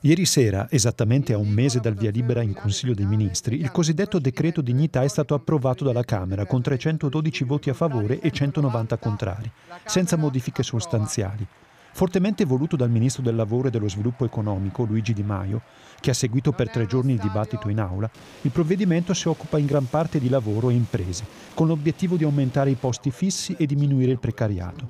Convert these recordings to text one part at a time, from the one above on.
Ieri sera, esattamente a un mese dal via libera in Consiglio dei Ministri, il cosiddetto decreto dignità è stato approvato dalla Camera con 312 voti a favore e 190 contrari, senza modifiche sostanziali. Fortemente voluto dal Ministro del Lavoro e dello Sviluppo Economico, Luigi Di Maio, che ha seguito per tre giorni il dibattito in aula, il provvedimento si occupa in gran parte di lavoro e imprese, con l'obiettivo di aumentare i posti fissi e diminuire il precariato.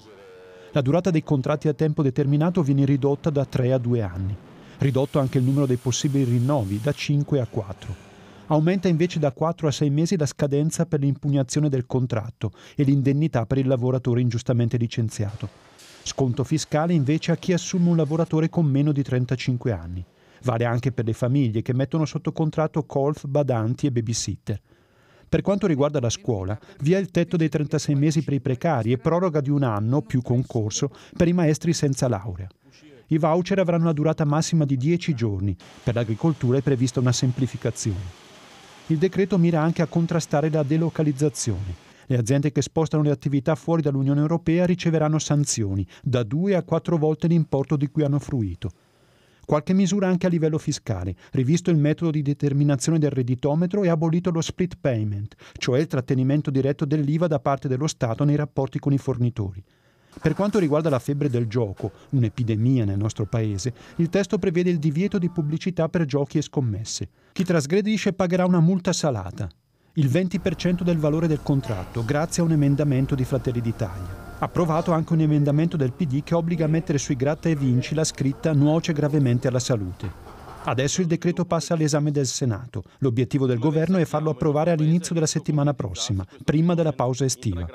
La durata dei contratti a tempo determinato viene ridotta da 3 a 2 anni ridotto anche il numero dei possibili rinnovi da 5 a 4. Aumenta invece da 4 a 6 mesi la scadenza per l'impugnazione del contratto e l'indennità per il lavoratore ingiustamente licenziato. Sconto fiscale invece a chi assume un lavoratore con meno di 35 anni. Vale anche per le famiglie che mettono sotto contratto golf, badanti e babysitter. Per quanto riguarda la scuola, vi è il tetto dei 36 mesi per i precari e proroga di un anno più concorso per i maestri senza laurea. I voucher avranno una durata massima di 10 giorni. Per l'agricoltura è prevista una semplificazione. Il decreto mira anche a contrastare la delocalizzazione. Le aziende che spostano le attività fuori dall'Unione Europea riceveranno sanzioni, da due a quattro volte l'importo di cui hanno fruito. Qualche misura anche a livello fiscale, rivisto il metodo di determinazione del redditometro e abolito lo split payment, cioè il trattenimento diretto dell'IVA da parte dello Stato nei rapporti con i fornitori. Per quanto riguarda la febbre del gioco, un'epidemia nel nostro paese, il testo prevede il divieto di pubblicità per giochi e scommesse. Chi trasgredisce pagherà una multa salata, il 20% del valore del contratto, grazie a un emendamento di Fratelli d'Italia. Approvato anche un emendamento del PD che obbliga a mettere sui gratta e vinci la scritta nuoce gravemente alla salute. Adesso il decreto passa all'esame del Senato. L'obiettivo del governo è farlo approvare all'inizio della settimana prossima, prima della pausa estiva.